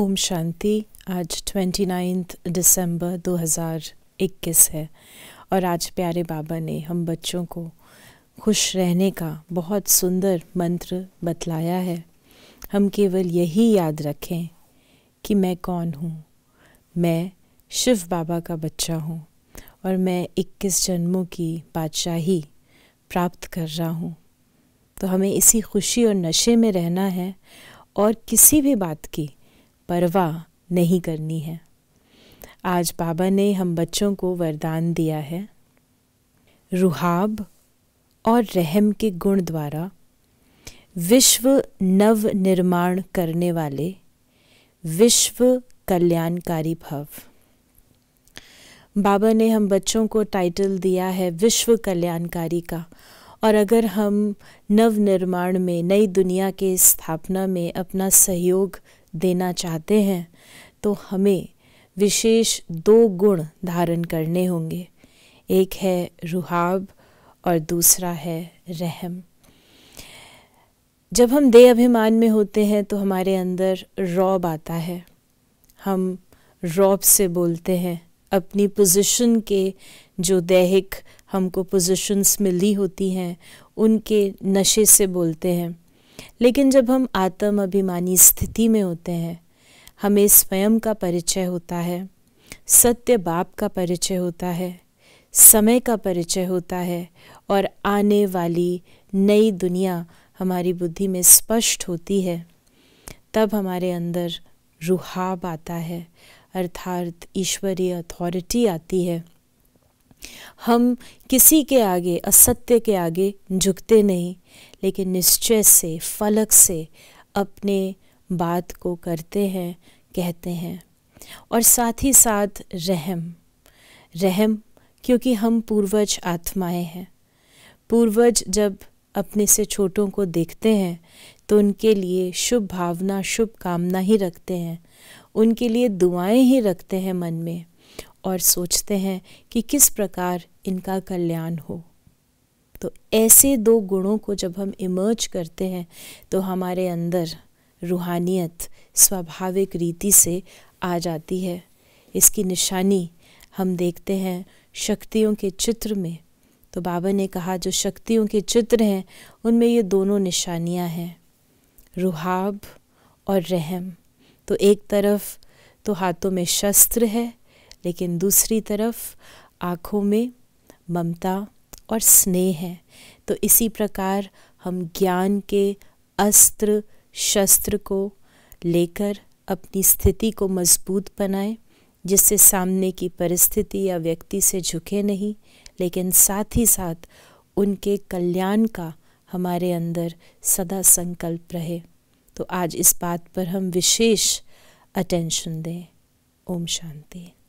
ओम शांति आज twenty ninth दिसंबर 2021 है और आज प्यारे बाबा ने हम बच्चों को खुश रहने का बहुत सुंदर मंत्र बतलाया है हम केवल यही याद रखें कि मैं कौन हूँ मैं शिव बाबा का बच्चा हूँ और मैं 21 जन्मों की बादशाही प्राप्त कर रहा हूँ तो हमें इसी खुशी और नशे में रहना है और किसी भी बात की परवाह नहीं करनी है आज बाबा ने हम बच्चों को वरदान दिया है रुहाब और रहम के गुण द्वारा विश्व नव निर्माण करने वाले विश्व कल्याणकारी भव बाबा ने हम बच्चों को टाइटल दिया है विश्व कल्याणकारी का और अगर हम नव निर्माण में नई दुनिया के स्थापना में अपना सहयोग देना चाहते हैं तो हमें विशेष दो गुण धारण करने होंगे एक है रुहाब और दूसरा है रहम जब हम दे अभिमान में होते हैं तो हमारे अंदर रौब आता है हम रौब से बोलते हैं अपनी पोजीशन के जो दैहिक हमको पोजीशंस मिली होती हैं उनके नशे से बोलते हैं लेकिन जब हम आत्म अभिमानी स्थिति में होते हैं हमें स्वयं का परिचय होता है सत्य बाप का परिचय होता है समय का परिचय होता है और आने वाली नई दुनिया हमारी बुद्धि में स्पष्ट होती है तब हमारे अंदर रुहाब आता है अर्थात ईश्वरीय अथॉरिटी आती है हम किसी के आगे असत्य के आगे झुकते नहीं लेकिन निश्चय से फलक से अपने बात को करते हैं कहते हैं और साथ ही साथ रहम रहम क्योंकि हम पूर्वज आत्माएं हैं पूर्वज जब अपने से छोटों को देखते हैं तो उनके लिए शुभ भावना शुभ कामना ही रखते हैं उनके लिए दुआएं ही रखते हैं मन में और सोचते हैं कि किस प्रकार इनका कल्याण हो तो ऐसे दो गुणों को जब हम इमर्ज करते हैं तो हमारे अंदर रूहानियत स्वाभाविक रीति से आ जाती है इसकी निशानी हम देखते हैं शक्तियों के चित्र में तो बाबा ने कहा जो शक्तियों के चित्र हैं उनमें ये दोनों निशानियां हैं रुहाब और रहम तो एक तरफ तो हाथों में शस्त्र है लेकिन दूसरी तरफ आँखों में ममता और स्नेह है तो इसी प्रकार हम ज्ञान के अस्त्र शस्त्र को लेकर अपनी स्थिति को मजबूत बनाएं जिससे सामने की परिस्थिति या व्यक्ति से झुके नहीं लेकिन साथ ही साथ उनके कल्याण का हमारे अंदर सदा संकल्प रहे तो आज इस बात पर हम विशेष अटेंशन दें ओम शांति